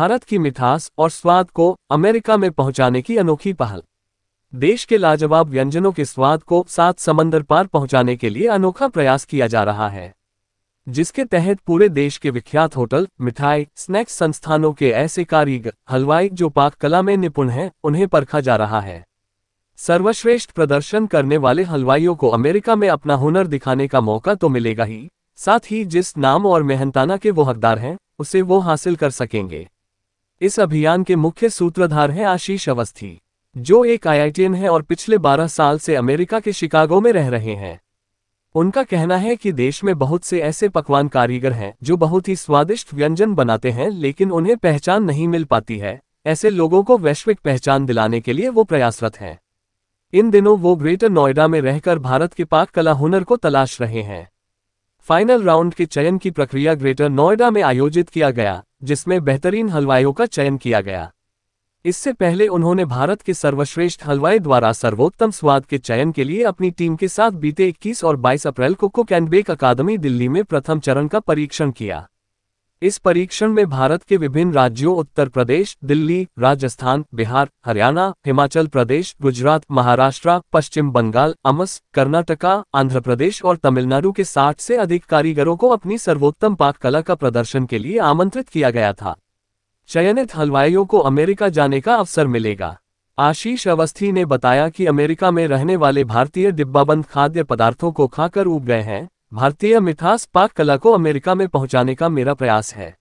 भारत की मिठास और स्वाद को अमेरिका में पहुंचाने की अनोखी पहल देश के लाजवाब व्यंजनों के स्वाद को सात समंदर पार पहुंचाने के लिए अनोखा प्रयास किया जा रहा है जिसके तहत पूरे देश के विख्यात होटल मिठाई स्नैक्स संस्थानों के ऐसे कारीगर हलवाई जो पाक कला में निपुण हैं उन्हें परखा जा रहा है सर्वश्रेष्ठ प्रदर्शन करने वाले हलवाइयों को अमेरिका में अपना हुनर दिखाने का मौका तो मिलेगा ही साथ ही जिस नाम और मेहनताना के वो हकदार हैं उसे वो हासिल कर सकेंगे इस अभियान के मुख्य सूत्रधार हैं आशीष अवस्थी जो एक आईआईटीएन है और पिछले 12 साल से अमेरिका के शिकागो में रह रहे हैं उनका कहना है कि देश में बहुत से ऐसे पकवान कारीगर हैं जो बहुत ही स्वादिष्ट व्यंजन बनाते हैं लेकिन उन्हें पहचान नहीं मिल पाती है ऐसे लोगों को वैश्विक पहचान दिलाने के लिए वो प्रयासरत हैं इन दिनों वो ग्रेटर नोएडा में रहकर भारत के पाक कला हुनर को तलाश रहे हैं फाइनल राउंड के चयन की प्रक्रिया ग्रेटर नोएडा में आयोजित किया गया जिसमें बेहतरीन हलवाइयों का चयन किया गया इससे पहले उन्होंने भारत के सर्वश्रेष्ठ हलवाई द्वारा सर्वोत्तम स्वाद के चयन के लिए अपनी टीम के साथ बीते 21 और 22 अप्रैल को cook and bake academy Delhi में प्रथम चरण का परीक्षण किया इस परीक्षण में भारत के विभिन्न राज्यों उत्तर प्रदेश दिल्ली राजस्थान बिहार हरियाणा हिमाचल प्रदेश गुजरात महाराष्ट्र पश्चिम बंगाल अमस कर्नाटका आंध्र प्रदेश और तमिलनाडु के 60 से अधिक कारीगरों को अपनी सर्वोत्तम पाक कला का प्रदर्शन के लिए आमंत्रित किया गया था चयनित हलवाइयों को अमेरिका जाने का अवसर मिलेगा आशीष अवस्थी ने बताया कि अमेरिका में रहने वाले भारतीय डिब्बाबंद खाद्य पदार्थों को खाकर उब गए हैं भारतीय मिठास पाक कला को अमेरिका में पहुंचाने का मेरा प्रयास है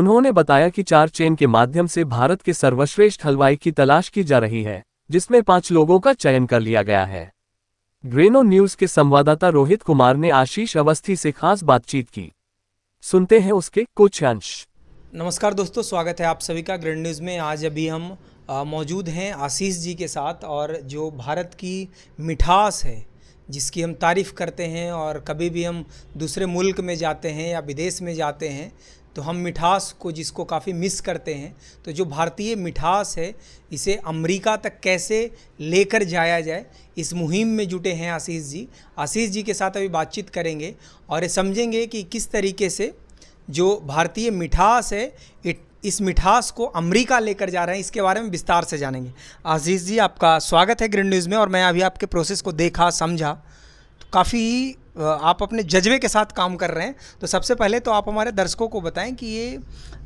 उन्होंने बताया कि चार चेन के माध्यम से भारत के सर्वश्रेष्ठ हलवाई की तलाश की जा रही है जिसमें पांच लोगों का चयन कर लिया गया है ग्रेनो न्यूज के संवाददाता रोहित कुमार ने आशीष अवस्थी से खास बातचीत की सुनते हैं उसके कुछ अंश नमस्कार दोस्तों स्वागत है आप सभी का ग्रेन न्यूज़ में आज अभी हम मौजूद हैं आशीष जी के साथ और जो भारत की मिठास है जिसकी हम तारीफ़ करते हैं और कभी भी हम दूसरे मुल्क में जाते हैं या विदेश में जाते हैं तो हम मिठास को जिसको काफ़ी मिस करते हैं तो जो भारतीय मिठास है इसे अमेरिका तक कैसे लेकर जाया जाए इस मुहिम में जुटे हैं आशीष जी आशीष जी के साथ अभी बातचीत करेंगे और ये समझेंगे कि किस तरीके से जो भारतीय मिठास है ये इस मिठास को अमेरिका लेकर जा रहे हैं इसके बारे में विस्तार से जानेंगे आजीज़ जी आपका स्वागत है ग्रीन न्यूज़ में और मैं अभी आपके प्रोसेस को देखा समझा तो काफ़ी आप अपने जज्बे के साथ काम कर रहे हैं तो सबसे पहले तो आप हमारे दर्शकों को बताएं कि ये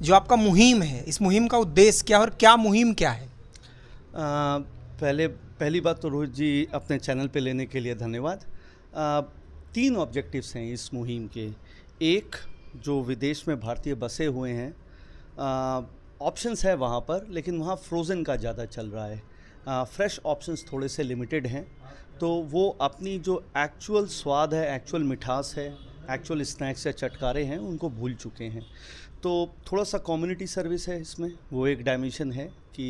जो आपका मुहिम है इस मुहिम का उद्देश्य क्या है और क्या मुहिम क्या है आ, पहले पहली बात तो रोहित जी अपने चैनल पर लेने के लिए धन्यवाद तीन ऑब्जेक्टिव्स हैं इस मुहिम के एक जो विदेश में भारतीय बसे हुए हैं ऑप्शंस है वहाँ पर लेकिन वहाँ फ्रोज़न का ज़्यादा चल रहा है फ्रेश ऑप्शंस थोड़े से लिमिटेड हैं तो वो अपनी जो एक्चुअल स्वाद है एक्चुअल मिठास है एक्चुअल स्नैक्स या चटकारे हैं उनको भूल चुके हैं तो थोड़ा सा कम्युनिटी सर्विस है इसमें वो एक डायमेंशन है कि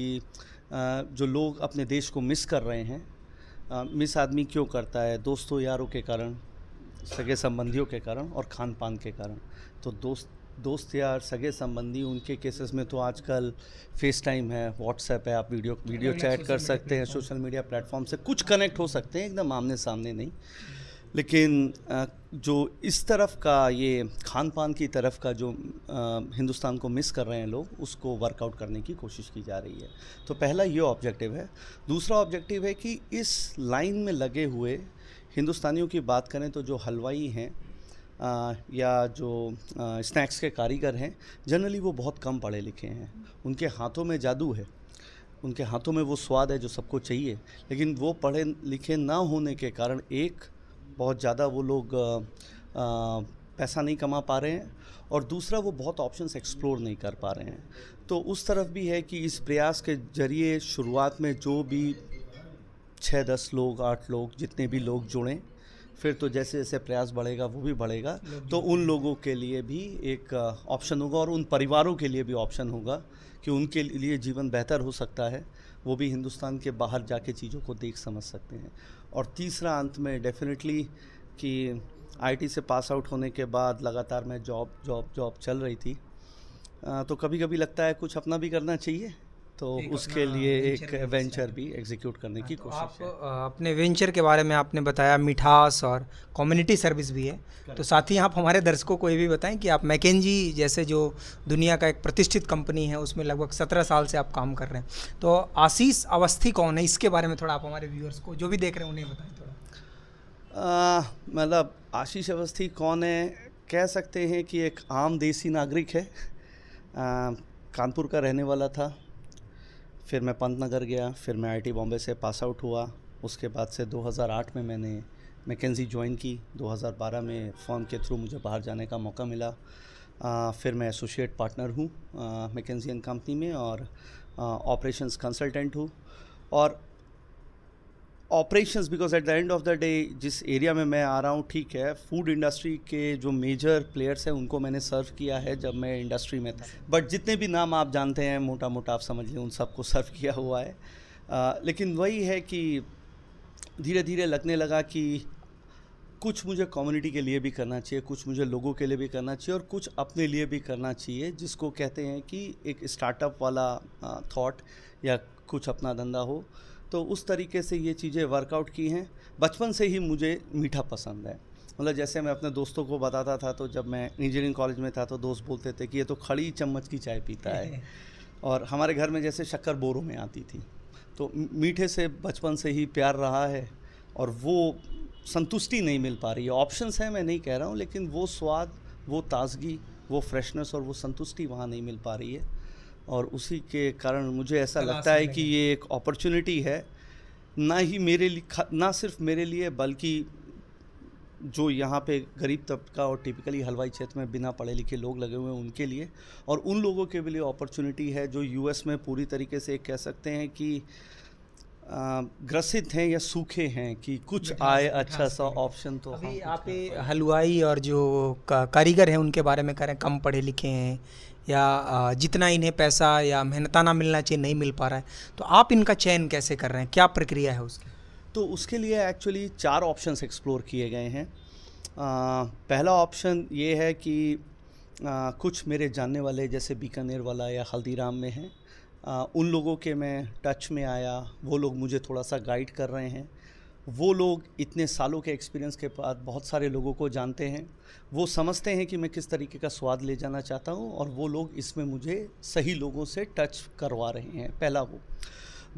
जो लोग अपने देश को मिस कर रहे हैं मिस आदमी क्यों करता है दोस्तों यारों के कारण सगे संबंधियों के कारण और खान पान के कारण तो दोस्त दोस्त यार सगे संबंधी उनके केसेस में तो आजकल फेस टाइम है व्हाट्सएप है आप वीडियो वीडियो चैट कर सकते हैं सोशल मीडिया प्लेटफॉर्म से कुछ कनेक्ट हो सकते हैं एकदम आमने सामने नहीं लेकिन जो इस तरफ का ये खान पान की तरफ का जो हिंदुस्तान को मिस कर रहे हैं लोग उसको वर्कआउट करने की कोशिश की जा रही है तो पहला ये ऑब्जेक्टिव है दूसरा ऑब्जेक्टिव है कि इस लाइन में लगे हुए हिंदुस्तानियों की बात करें तो जो हलवाई हैं या जो स्नैक्स के कारीगर हैं जनरली वो बहुत कम पढ़े लिखे हैं उनके हाथों में जादू है उनके हाथों में वो स्वाद है जो सबको चाहिए लेकिन वो पढ़े लिखे ना होने के कारण एक बहुत ज़्यादा वो लोग आ, पैसा नहीं कमा पा रहे हैं और दूसरा वो बहुत ऑप्शंस एक्सप्लोर नहीं कर पा रहे हैं तो उस तरफ भी है कि इस प्रयास के जरिए शुरुआत में जो भी छः दस लोग आठ लोग जितने भी लोग जुड़ें फिर तो जैसे जैसे प्रयास बढ़ेगा वो भी बढ़ेगा तो उन लोगों के लिए भी एक ऑप्शन uh, होगा और उन परिवारों के लिए भी ऑप्शन होगा कि उनके लिए जीवन बेहतर हो सकता है वो भी हिंदुस्तान के बाहर जाके चीज़ों को देख समझ सकते हैं और तीसरा अंत में डेफिनेटली कि आईटी से पास आउट होने के बाद लगातार मैं जॉब जॉब जॉब चल रही थी uh, तो कभी कभी लगता है कुछ अपना भी करना चाहिए तो उसके लिए एक वेंचर भी एग्जीक्यूट करने की हाँ, तो कोशिश आप अपने वेंचर के बारे में आपने बताया मिठास और कम्युनिटी सर्विस भी है तो साथ ही आप हमारे दर्शकों को ये भी बताएं कि आप मैकेजी जैसे जो दुनिया का एक प्रतिष्ठित कंपनी है उसमें लगभग सत्रह साल से आप काम कर रहे हैं तो आशीष अवस्थी कौन है इसके बारे में थोड़ा आप हमारे व्यूअर्स को जो भी देख रहे हैं उन्हें बताएं थोड़ा मतलब आशीष अवस्थी कौन है कह सकते हैं कि एक आम देसी नागरिक है कानपुर का रहने वाला था फिर मैं पंत नगर गया फिर मैं आईटी बॉम्बे से पास आउट हुआ उसके बाद से 2008 में मैंने मैकेंजी ज्वाइन की 2012 में फॉर्म के थ्रू मुझे बाहर जाने का मौका मिला आ, फिर मैं एसोसिएट पार्टनर हूँ मैकेंजी एंड कंपनी में और ऑपरेशंस कंसल्टेंट हूँ और operations because at the end of the day जिस एरिया में मैं आ रहा हूँ ठीक है फूड इंडस्ट्री के जो मेजर प्लेयर्स हैं उनको मैंने सर्व किया है जब मैं इंडस्ट्री में था बट जितने भी नाम आप जानते हैं मोटा मोटा आप समझ लें उन सबको सर्व किया हुआ है आ, लेकिन वही है कि धीरे धीरे लगने लगा कि कुछ मुझे कम्युनिटी के लिए भी करना चाहिए कुछ मुझे लोगों के लिए भी करना चाहिए और कुछ अपने लिए भी करना चाहिए जिसको कहते हैं कि एक स्टार्टअप वाला थाट या कुछ अपना धंधा हो तो उस तरीके से ये चीज़ें वर्कआउट की हैं बचपन से ही मुझे मीठा पसंद है मतलब जैसे मैं अपने दोस्तों को बताता था तो जब मैं इंजीनियरिंग कॉलेज में था तो दोस्त बोलते थे कि ये तो खड़ी चम्मच की चाय पीता है और हमारे घर में जैसे शक्कर बोरों में आती थी तो मीठे से बचपन से ही प्यार रहा है और वो संतुष्टि नहीं मिल पा रही है ऑप्शंस हैं मैं नहीं कह रहा हूँ लेकिन वो स्वाद वो ताजगी वो फ्रेशनेस और वो संतुष्टि वहाँ नहीं मिल पा रही है और उसी के कारण मुझे ऐसा लगता है कि ये एक अपॉर्चुनिटी है ना ही मेरे लिए ना सिर्फ मेरे लिए बल्कि जो यहाँ पे गरीब तबका और टिपिकली हलवाई क्षेत्र में बिना पढ़े लिखे लोग लगे हुए हैं उनके लिए और उन लोगों के लिए अपॉर्चुनिटी है जो यूएस में पूरी तरीके से कह सकते हैं कि ग्रसित हैं या सूखे हैं कि कुछ आए अच्छा सा ऑप्शन तो अभी आप हलवाई और जो कारीगर हैं उनके बारे में कह रहे हैं कम पढ़े लिखे हैं या जितना इन्हें पैसा या मेहनताना मिलना चाहिए नहीं मिल पा रहा है तो आप इनका चयन कैसे कर रहे हैं क्या प्रक्रिया है उसकी तो उसके लिए एक्चुअली चार ऑप्शन एक्सप्लोर किए गए हैं आ, पहला ऑप्शन ये है कि आ, कुछ मेरे जानने वाले जैसे बीकानेर वाला या हल्दीराम में हैं उन लोगों के मैं टच में आया वो लोग मुझे थोड़ा सा गाइड कर रहे हैं वो लोग इतने सालों के एक्सपीरियंस के बाद बहुत सारे लोगों को जानते हैं वो समझते हैं कि मैं किस तरीके का स्वाद ले जाना चाहता हूँ और वो लोग इसमें मुझे सही लोगों से टच करवा रहे हैं पहला वो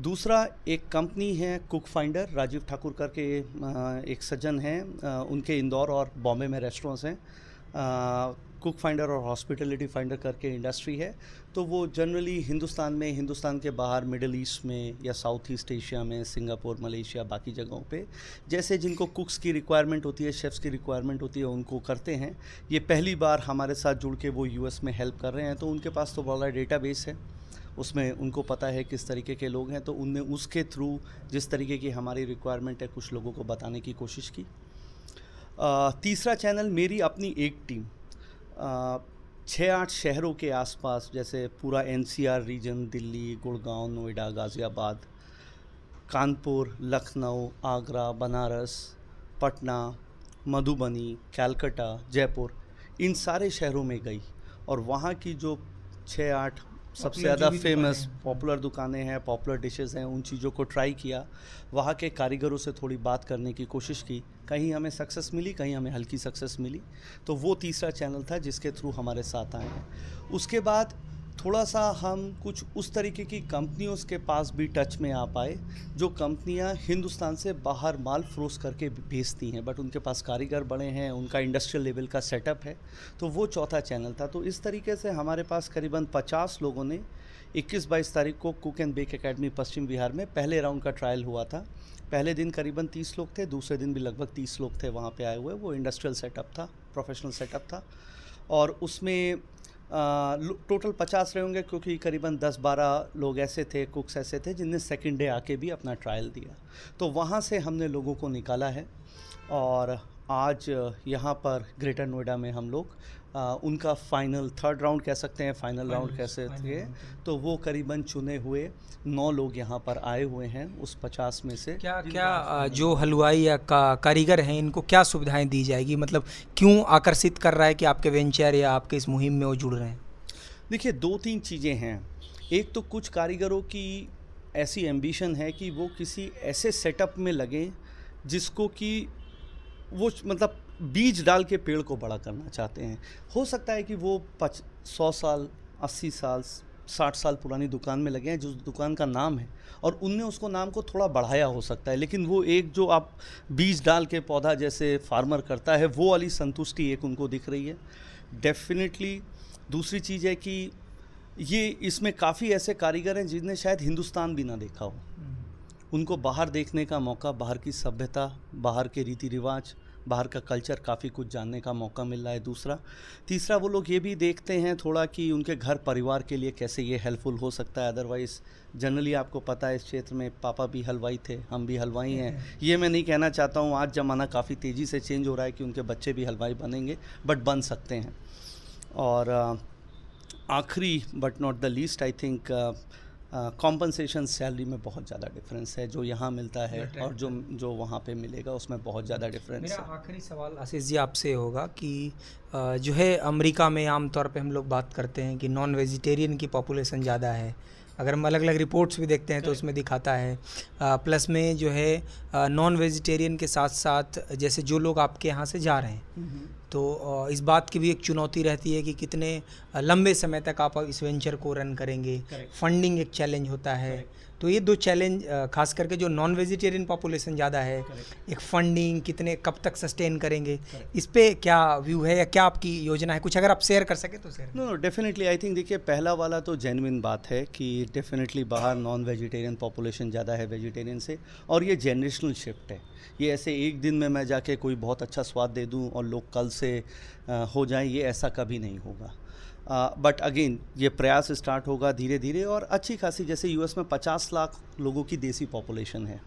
दूसरा एक कंपनी है कुक फाइंडर राजीव ठाकुर करके एक सज्जन हैं उनके इंदौर और बॉम्बे में रेस्टोरेंट्स हैं कुक फाइंडर और हॉस्पिटलिटी फाइंडर करके इंडस्ट्री है तो वो जनरली हिंदुस्तान में हिंदुस्तान के बाहर मिडल ईस्ट में या साउथ ईस्ट एशिया में सिंगापुर मलेशिया बाकी जगहों पे जैसे जिनको कुक्स की रिक्वायरमेंट होती है शेफ़्स की रिक्वायरमेंट होती है उनको करते हैं ये पहली बार हमारे साथ जुड़ के वो यू में हेल्प कर रहे हैं तो उनके पास तो बड़ा बेस है उसमें उनको पता है किस तरीके के लोग हैं तो उनने उसके थ्रू जिस तरीके की हमारी रिक्वायरमेंट है कुछ लोगों को बताने की कोशिश की तीसरा चैनल मेरी अपनी एक टीम छः आठ शहरों के आसपास जैसे पूरा एनसीआर रीजन दिल्ली गुड़गांव नोएडा गाज़ियाबाद कानपुर लखनऊ आगरा बनारस पटना मधुबनी कैलकटा जयपुर इन सारे शहरों में गई और वहाँ की जो छः आठ सबसे ज़्यादा फेमस पॉपुलर दुकानें हैं पॉपुलर डिशेस हैं उन चीज़ों को ट्राई किया वहाँ के कारीगरों से थोड़ी बात करने की कोशिश की कहीं हमें सक्सेस मिली कहीं हमें हल्की सक्सेस मिली तो वो तीसरा चैनल था जिसके थ्रू हमारे साथ आए हैं उसके बाद थोड़ा सा हम कुछ उस तरीके की कंपनियों के पास भी टच में आ पाए जो कंपनियां हिंदुस्तान से बाहर माल फ्रोस करके भेजती हैं बट उनके पास कारीगर बड़े हैं उनका इंडस्ट्रियल लेवल का सेटअप है तो वो चौथा चैनल था तो इस तरीके से हमारे पास करीबन 50 लोगों ने 21 बाईस तारीख को कुक एंड बेक एकेडमी पश्चिम बिहार में पहले राउंड का ट्रायल हुआ था पहले दिन करीबन 30 लोग थे दूसरे दिन भी लगभग 30 लोग थे वहाँ पे आए हुए वो इंडस्ट्रियल सेटअप था प्रोफेशनल सेटअप था और उसमें टोटल पचास रहे होंगे क्योंकि करीबन दस बारह लोग ऐसे थे कुक्स ऐसे थे जिनने सेकेंड डे आके भी अपना ट्रायल दिया तो वहाँ से हमने लोगों को निकाला है और आज यहाँ पर ग्रेटर नोएडा में हम लोग आ, उनका फाइनल थर्ड राउंड कह सकते हैं फाइनल राउंड कैसे थे तो वो करीबन चुने हुए नौ लोग यहाँ पर आए हुए हैं उस पचास में से क्या क्या जो हलवाई या का, कारीगर हैं इनको क्या सुविधाएं दी जाएगी मतलब क्यों आकर्षित कर रहा है कि आपके वेंचर या आपके इस मुहिम में वो जुड़ रहे हैं देखिए दो तीन चीज़ें हैं एक तो कुछ कारीगरों की ऐसी एम्बिशन है कि वो किसी ऐसे सेटअप में लगें जिसको कि वो मतलब बीज डाल के पेड़ को बड़ा करना चाहते हैं हो सकता है कि वो पच सौ साल अस्सी साल साठ साल पुरानी दुकान में लगे हैं जो दुकान का नाम है और उनने उसको नाम को थोड़ा बढ़ाया हो सकता है लेकिन वो एक जो आप बीज डाल के पौधा जैसे फार्मर करता है वो वाली संतुष्टि एक उनको दिख रही है डेफिनेटली दूसरी चीज़ है कि ये इसमें काफ़ी ऐसे कारीगर हैं जिनने शायद हिंदुस्तान भी ना देखा हो हम्म। उनको बाहर देखने का मौका बाहर की सभ्यता बाहर के रीति रिवाज बाहर का कल्चर काफ़ी कुछ जानने का मौका मिल रहा है दूसरा तीसरा वो लोग ये भी देखते हैं थोड़ा कि उनके घर परिवार के लिए कैसे ये हेल्पफुल हो सकता है अदरवाइज़ जनरली आपको पता है इस क्षेत्र में पापा भी हलवाई थे हम भी हलवाई हैं हम्म। ये मैं नहीं कहना चाहता हूँ आज ज़माना काफ़ी तेज़ी से चेंज हो रहा है कि उनके बच्चे भी हलवाई बनेंगे बट बन सकते हैं और आखिरी but not the least I think compensation uh, salary में बहुत ज़्यादा डिफरेंस है जो यहाँ मिलता है और जो जो वहाँ पे मिलेगा उसमें बहुत ज़्यादा डिफरेंस मेरा आखिरी सवाल आशीष जी आपसे होगा कि जो है अमेरिका में आमतौर पे हम लोग बात करते हैं कि नॉन वेजिटेरियन की पॉपुलेशन ज़्यादा है अगर हम अलग अलग रिपोर्ट्स भी देखते हैं तो उसमें दिखाता है आ, प्लस में जो है नॉन वेजिटेरियन के साथ साथ जैसे जो लोग आपके यहाँ से जा रहे हैं mm-hmm. तो इस बात की भी एक चुनौती रहती है कि कितने लंबे समय तक आप इस वेंचर को रन करेंगे फंडिंग एक चैलेंज होता है तो ये दो चैलेंज खास करके जो नॉन वेजिटेरियन पॉपुलेशन ज़्यादा है Correct. एक फंडिंग कितने कब तक सस्टेन करेंगे Correct. इस पर क्या व्यू है या क्या आपकी योजना है कुछ अगर आप शेयर कर सके तो share no definitely I think देखिए पहला वाला तो जेनविन बात है कि डेफिनेटली बाहर नॉन वेजिटेरियन पॉपुलेशन ज़्यादा है वेजिटेरियन से और ये जनरेशनल शिफ्ट है ये ऐसे एक दिन में मैं जाके कोई बहुत अच्छा स्वाद दे दूँ और लोग कल से हो जाए ये ऐसा कभी नहीं होगा बट अगेन ये प्रयास स्टार्ट होगा धीरे धीरे और अच्छी खासी जैसे यूएस में 50 लाख लोगों की देसी पॉपुलेशन है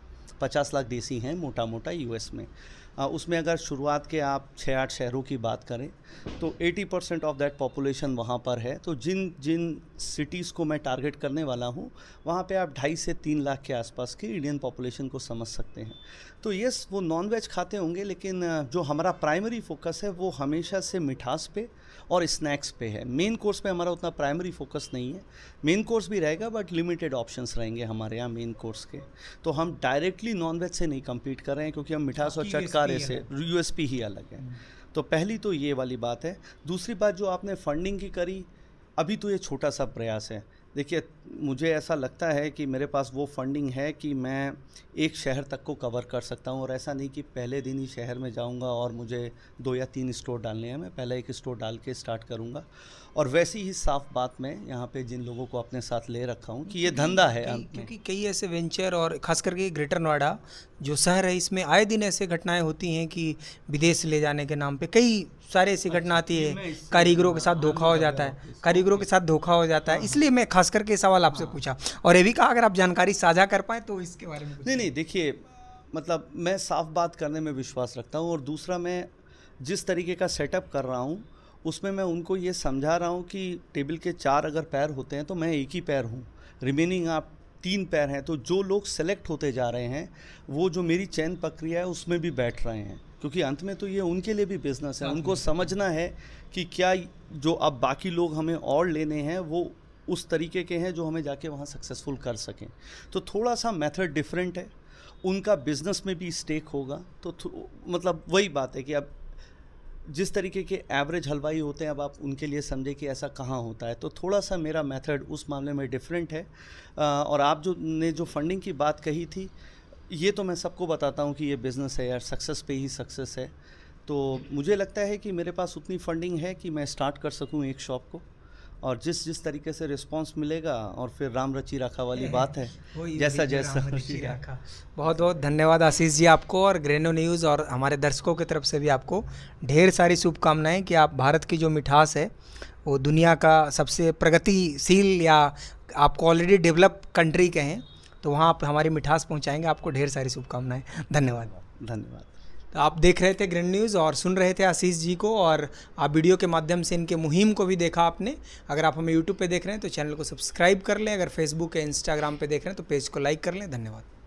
50 लाख देसी हैं मोटा मोटा यूएस में आ, उसमें अगर शुरुआत के आप छः आठ शहरों की बात करें तो 80 परसेंट ऑफ दैट पॉपुलेशन वहाँ पर है तो जिन जिन सिटीज़ को मैं टारगेट करने वाला हूँ वहाँ पे आप ढाई से तीन लाख के आसपास की इंडियन पॉपुलेशन को समझ सकते हैं तो यस वो नॉनवेज खाते होंगे लेकिन जो हमारा प्राइमरी फोकस है वो हमेशा से मिठास पे और स्नैक्स पे है मेन कोर्स पे हमारा उतना प्राइमरी फोकस नहीं है मेन कोर्स भी रहेगा बट लिमिटेड ऑप्शंस रहेंगे हमारे यहाँ मेन कोर्स के तो हम डायरेक्टली नॉनवेज से नहीं कम्पीट कर रहे हैं क्योंकि हम मिठास और चटकारे से यूएसपी ही अलग है हम्म। तो पहली तो ये वाली बात है दूसरी बात जो आपने फंडिंग की करी अभी तो ये छोटा सा प्रयास है देखिए मुझे ऐसा लगता है कि मेरे पास वो फंडिंग है कि मैं एक शहर तक को कवर कर सकता हूँ और ऐसा नहीं कि पहले दिन ही शहर में जाऊँगा और मुझे दो या तीन स्टोर डालने हैं मैं पहले एक स्टोर डाल के स्टार्ट करूँगा और वैसी ही साफ बात मैं यहाँ पे जिन लोगों को अपने साथ ले रखा हूँ कि ये धंधा है क्योंकि कई ऐसे वेंचर और ख़ास करके ग्रेटर नोएडा जो शहर है इसमें आए दिन ऐसे घटनाएं होती हैं कि विदेश ले जाने के नाम पे कई सारे ऐसी अच्छा, घटना आती है हाँ, कारीगरों के साथ धोखा हो जाता है कारीगरों के साथ धोखा हो जाता है इसलिए मैं खास भास्कर करके सवाल आपसे हाँ। पूछा और ये भी कहा अगर आप जानकारी साझा कर पाए तो इसके बारे में नहीं नहीं देखिए मतलब मैं साफ बात करने में विश्वास रखता हूँ और दूसरा मैं जिस तरीके का सेटअप कर रहा हूँ उसमें मैं उनको ये समझा रहा हूँ कि टेबल के चार अगर पैर होते हैं तो मैं एक ही पैर हूँ रिमेनिंग आप तीन पैर हैं तो जो लोग सेलेक्ट होते जा रहे हैं वो जो मेरी चयन प्रक्रिया है उसमें भी बैठ रहे हैं क्योंकि अंत में तो ये उनके लिए भी बिजनेस है हाँ। उनको समझना है कि क्या जो अब बाकी लोग हमें और लेने हैं वो उस तरीके के हैं जो हमें जाके वहाँ सक्सेसफुल कर सकें तो थोड़ा सा मेथड डिफरेंट है उनका बिजनेस में भी स्टेक होगा तो मतलब वही बात है कि अब जिस तरीके के एवरेज हलवाई होते हैं अब आप उनके लिए समझे कि ऐसा कहाँ होता है तो थोड़ा सा मेरा मेथड उस मामले में डिफरेंट है आ, और आप जो ने जो फंडिंग की बात कही थी ये तो मैं सबको बताता हूँ कि ये बिज़नेस है यार सक्सेस पे ही सक्सेस है तो मुझे लगता है कि मेरे पास उतनी फंडिंग है कि मैं स्टार्ट कर सकूँ एक शॉप को और जिस जिस तरीके से रिस्पांस मिलेगा और फिर राम रची राखा वाली बात है जैसा जैसा रची राखा बहुत बहुत धन्यवाद आशीष जी आपको और ग्रेनो न्यूज़ और हमारे दर्शकों की तरफ से भी आपको ढेर सारी शुभकामनाएं कि आप भारत की जो मिठास है वो दुनिया का सबसे प्रगतिशील या आपको ऑलरेडी डेवलप कंट्री के हैं तो वहाँ आप हमारी मिठास पहुँचाएँगे आपको ढेर सारी शुभकामनाएँ धन्यवाद धन्यवाद तो आप देख रहे थे ग्रैंड न्यूज़ और सुन रहे थे आशीष जी को और आप वीडियो के माध्यम से इनके मुहिम को भी देखा आपने अगर आप हमें यूट्यूब पर देख रहे हैं तो चैनल को सब्सक्राइब कर लें अगर फेसबुक या इंस्टाग्राम पर देख रहे हैं तो पेज को लाइक कर लें धन्यवाद